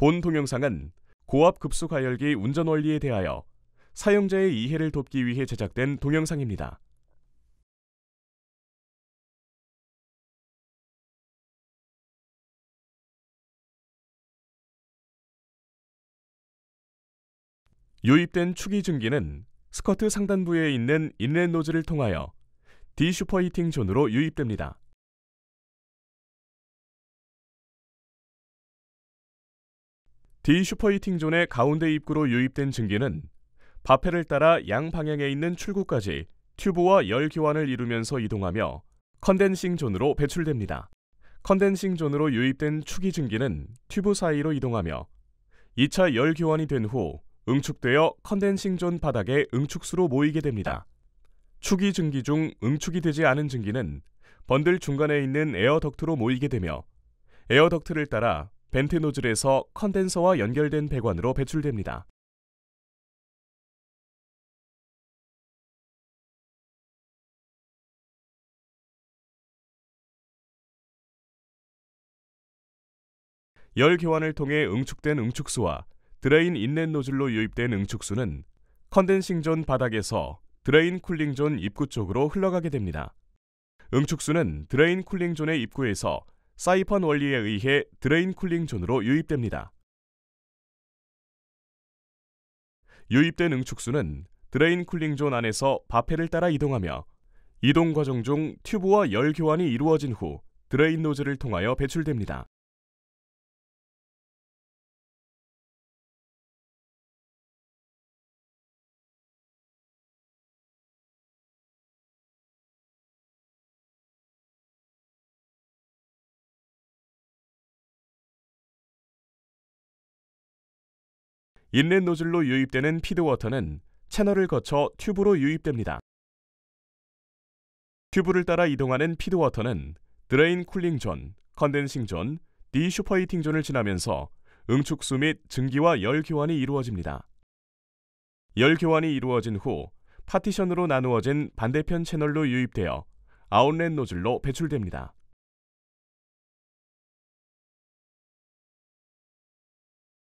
본 동영상은 고압 급수 가열기 운전 원리에 대하여 사용자의 이해를 돕기 위해 제작된 동영상입니다. 유입된 추기 증기는 스커트 상단부에 있는 인렛 노즐을 통하여 디슈퍼히팅 존으로 유입됩니다. D 슈퍼히팅존의 가운데 입구로 유입된 증기는 바페를 따라 양 방향에 있는 출구까지 튜브와 열 교환을 이루면서 이동하며 컨덴싱 존으로 배출됩니다. 컨덴싱 존으로 유입된 추기 증기는 튜브 사이로 이동하며 2차 열 교환이 된 후 응축되어 컨덴싱 존 바닥에 응축수로 모이게 됩니다. 추기 증기 중 응축이 되지 않은 증기는 번들 중간에 있는 에어 덕트로 모이게 되며 에어 덕트를 따라 벤트 노즐에서 컨덴서와 연결된 배관으로 배출됩니다. 열 교환을 통해 응축된 응축수와 드레인 인넷 노즐로 유입된 응축수는 컨덴싱 존 바닥에서 드레인 쿨링 존 입구 쪽으로 흘러가게 됩니다. 응축수는 드레인 쿨링 존의 입구에서 사이펀 원리에 의해 드레인 쿨링 존으로 유입됩니다. 유입된 응축수는 드레인 쿨링 존 안에서 바페를 따라 이동하며 이동 과정 중 튜브와 열 교환이 이루어진 후 드레인 노즐을 통하여 배출됩니다. 인렛 노즐로 유입되는 피드워터는 채널을 거쳐 튜브로 유입됩니다. 튜브를 따라 이동하는 피드워터는 드레인 쿨링 존, 컨덴싱 존, 디슈퍼히팅 존을 지나면서 응축수 및 증기와 열 교환이 이루어집니다. 열 교환이 이루어진 후 파티션으로 나누어진 반대편 채널로 유입되어 아웃렛 노즐로 배출됩니다.